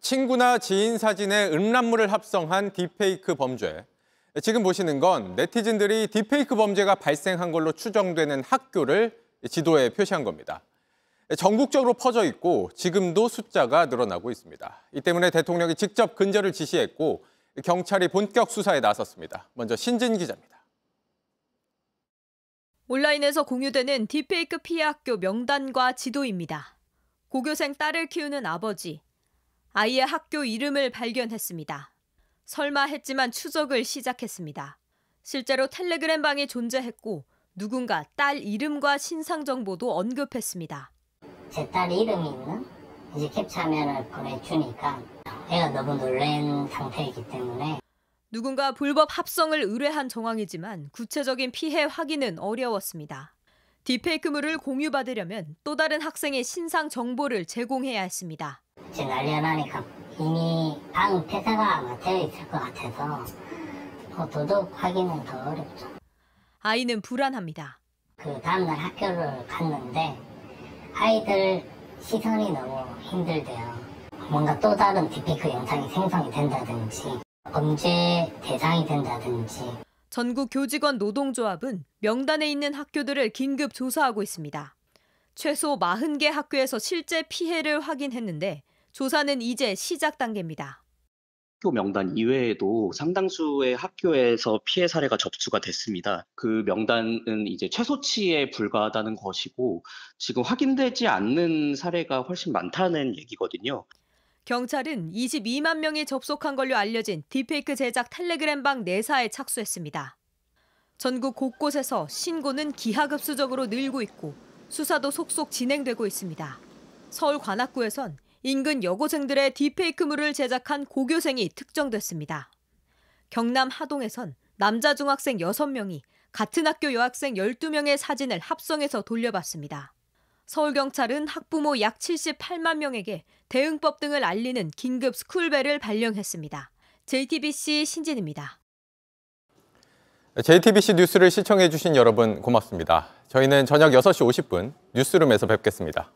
친구나 지인 사진에 음란물을 합성한 딥페이크 범죄. 지금 보시는 건 네티즌들이 딥페이크 범죄가 발생한 걸로 추정되는 학교를 지도에 표시한 겁니다. 전국적으로 퍼져 있고 지금도 숫자가 늘어나고 있습니다. 이 때문에 대통령이 직접 근절을 지시했고 경찰이 본격 수사에 나섰습니다. 먼저 신진 기자입니다. 온라인에서 공유되는 딥페이크 피해 학교 명단과 지도입니다. 고교생 딸을 키우는 아버지, 아이의 학교 이름을 발견했습니다. 설마 했지만 추적을 시작했습니다. 실제로 텔레그램 방이 존재했고 누군가 딸 이름과 신상 정보도 언급했습니다. 제 딸 이름이 이제 캡처하면 보내주니까 애가 너무 놀란 상태이기 때문에 누군가 불법 합성을 의뢰한 정황이지만 구체적인 피해 확인은 어려웠습니다. 딥페이크물을 공유받으려면 또 다른 학생의 신상 정보를 제공해야 했습니다. 이제 난리가 나니까 이미 방 폐쇄가 되어 있을 것 같아서 뭐 도둑하기는 더 어렵죠. 아이는 불안합니다. 그 다음날 학교를 갔는데 아이들 시선이 너무 힘들대요. 뭔가 또 다른 디피크 그 영상이 생성이 된다든지 범죄 대상이 된다든지 전국 교직원 노동조합은 명단에 있는 학교들을 긴급 조사하고 있습니다. 최소 40개 학교에서 실제 피해를 확인했는데 조사는 이제 시작 단계입니다. 학교 명단 이외에도 상당수의 학교에서 피해 사례가 접수가 됐습니다. 그 명단은 이제 최소치에 불과하다는 것이고 지금 확인되지 않는 사례가 훨씬 많다는 얘기거든요. 경찰은 22만 명이 접속한 걸로 알려진 딥페이크 제작 텔레그램방 내사에 네 착수했습니다. 전국 곳곳에서 신고는 기하급수적으로 늘고 있고 수사도 속속 진행되고 있습니다. 서울 관악구에선 인근 여고생들의 딥페이크물을 제작한 고교생이 특정됐습니다. 경남 하동에선 남자 중학생 6명이 같은 학교 여학생 12명의 사진을 합성해서 돌려봤습니다. 서울경찰은 학부모 약 78만 명에게 대응법 등을 알리는 긴급 스쿨벨을 발령했습니다. JTBC 신진입니다. JTBC 뉴스를 시청해주신 여러분 고맙습니다. 저희는 저녁 6시 50분 뉴스룸에서 뵙겠습니다.